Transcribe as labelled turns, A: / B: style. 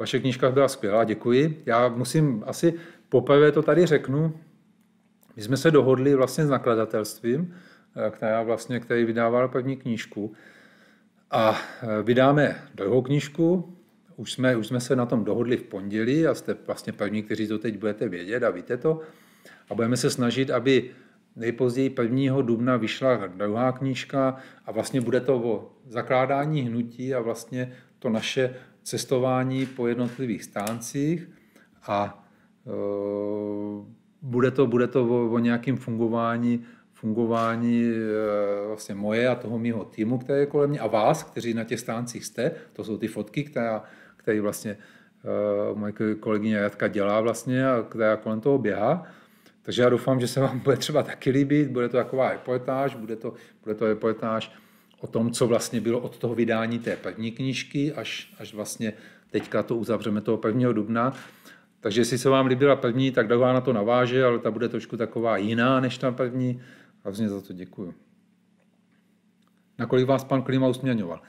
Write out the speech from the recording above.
A: Vaše knížka byla skvělá, děkuji. Já musím asi poprvé to tady řeknu. My jsme se dohodli vlastně s nakladatelstvím, eh, která vlastně, který vydával první knížku. A eh, vydáme druhou knížku, už jsme, už jsme se na tom dohodli v pondělí a jste vlastně první, kteří to teď budete vědět a víte to. A budeme se snažit, aby nejpozději 1. dubna vyšla druhá knížka a vlastně bude to o zakládání hnutí a vlastně to naše cestování po jednotlivých stáncích a e, bude to, bude to o, o nějakém fungování, fungování e, vlastně moje a toho mého týmu, který je kolem mě, a vás, kteří na těch stáncích jste. To jsou ty fotky, která, který vlastně e, moje kolegyně Jatka dělá vlastně a která kolem toho běhá. Takže já doufám, že se vám bude třeba taky líbit, bude to taková reportáž, bude to, bude to reportáž o tom, co vlastně bylo od toho vydání té první knížky až, až vlastně teďka to uzavřeme toho 1. dubna. Takže jestli se vám líbila první, tak dává na to naváže, ale ta bude trošku taková jiná než ta první. A vlastně za to děkuju. Nakolik vás pan Klima usměňoval?